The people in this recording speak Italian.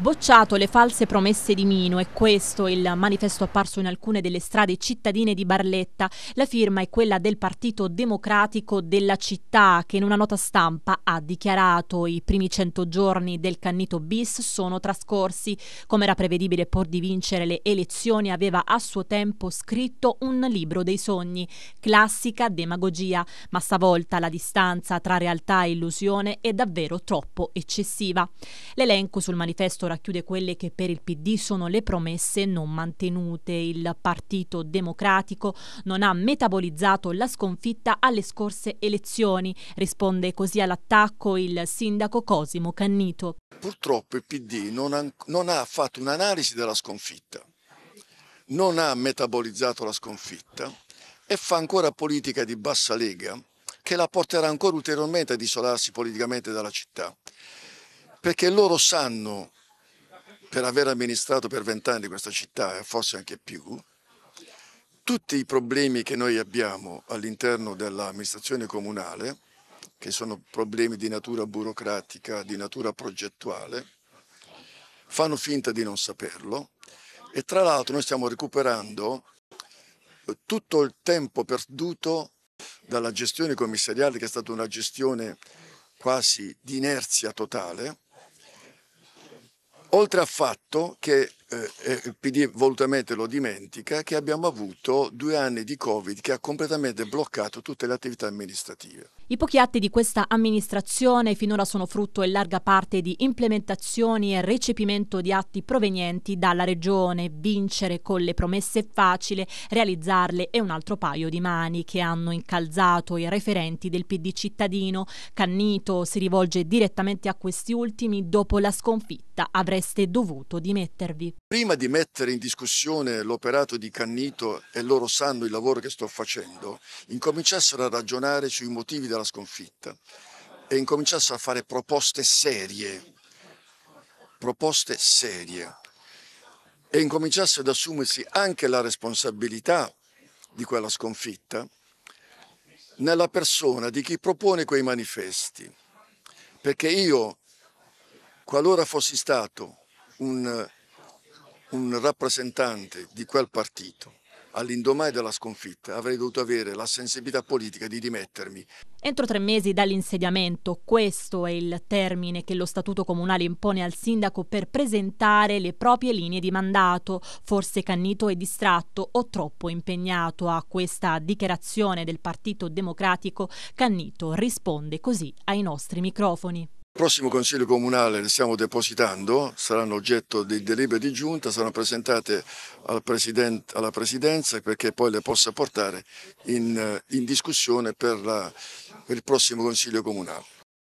Bocciato le false promesse di Mino, e questo il manifesto apparso in alcune delle strade cittadine di Barletta. La firma è quella del Partito Democratico della città che in una nota stampa ha dichiarato i primi cento giorni del cannito bis sono trascorsi. Come era prevedibile pur di vincere le elezioni aveva a suo tempo scritto un libro dei sogni, classica demagogia, ma stavolta la distanza tra realtà e illusione è davvero troppo eccessiva. L'elenco sul manifesto racchiude quelle che per il PD sono le promesse non mantenute. Il Partito Democratico non ha metabolizzato la sconfitta alle scorse elezioni, risponde così all'attacco il sindaco Cosimo Cannito. Purtroppo il PD non ha, non ha fatto un'analisi della sconfitta, non ha metabolizzato la sconfitta e fa ancora politica di bassa lega che la porterà ancora ulteriormente ad isolarsi politicamente dalla città, perché loro sanno per aver amministrato per vent'anni questa città, e forse anche più, tutti i problemi che noi abbiamo all'interno dell'amministrazione comunale, che sono problemi di natura burocratica, di natura progettuale, fanno finta di non saperlo e tra l'altro noi stiamo recuperando tutto il tempo perduto dalla gestione commissariale che è stata una gestione quasi di inerzia totale oltre al fatto che eh, eh, il PD volutamente lo dimentica, che abbiamo avuto due anni di Covid che ha completamente bloccato tutte le attività amministrative. I pochi atti di questa amministrazione finora sono frutto in larga parte di implementazioni e recepimento di atti provenienti dalla regione. Vincere con le promesse è facile, realizzarle è un altro paio di mani che hanno incalzato i referenti del PD cittadino. Cannito si rivolge direttamente a questi ultimi dopo la sconfitta. Avreste dovuto dimettervi prima di mettere in discussione l'operato di Cannito e loro sanno il lavoro che sto facendo, incominciassero a ragionare sui motivi della sconfitta e incominciassero a fare proposte serie, proposte serie e incominciassero ad assumersi anche la responsabilità di quella sconfitta nella persona di chi propone quei manifesti. Perché io, qualora fossi stato un un rappresentante di quel partito all'indomani della sconfitta avrei dovuto avere la sensibilità politica di dimettermi. Entro tre mesi dall'insediamento, questo è il termine che lo Statuto Comunale impone al sindaco per presentare le proprie linee di mandato, forse cannito è distratto o troppo impegnato a questa dichiarazione del Partito Democratico, Cannito risponde così ai nostri microfoni prossimo Consiglio Comunale le stiamo depositando, saranno oggetto di delibere di giunta, saranno presentate al alla Presidenza perché poi le possa portare in, eh, in discussione per, la, per il prossimo Consiglio Comunale.